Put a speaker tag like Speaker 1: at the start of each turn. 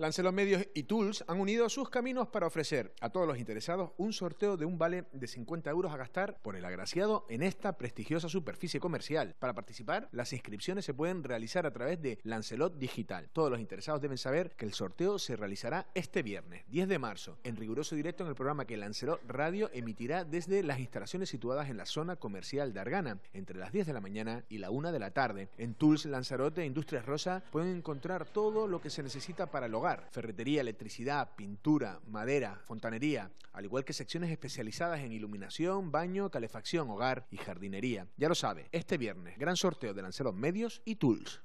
Speaker 1: Lancelot Medios y Tools han unido sus caminos para ofrecer a todos los interesados un sorteo de un vale de 50 euros a gastar por el agraciado en esta prestigiosa superficie comercial. Para participar, las inscripciones se pueden realizar a través de Lancelot Digital. Todos los interesados deben saber que el sorteo se realizará este viernes, 10 de marzo, en riguroso directo en el programa que Lancelot Radio emitirá desde las instalaciones situadas en la zona comercial de Argana, entre las 10 de la mañana y la 1 de la tarde. En Tools Lanzarote e Industrias Rosa pueden encontrar todo lo que se necesita para lograr ferretería, electricidad, pintura, madera, fontanería, al igual que secciones especializadas en iluminación, baño, calefacción, hogar y jardinería. Ya lo sabe, este viernes, gran sorteo de Lanceros Medios y Tools.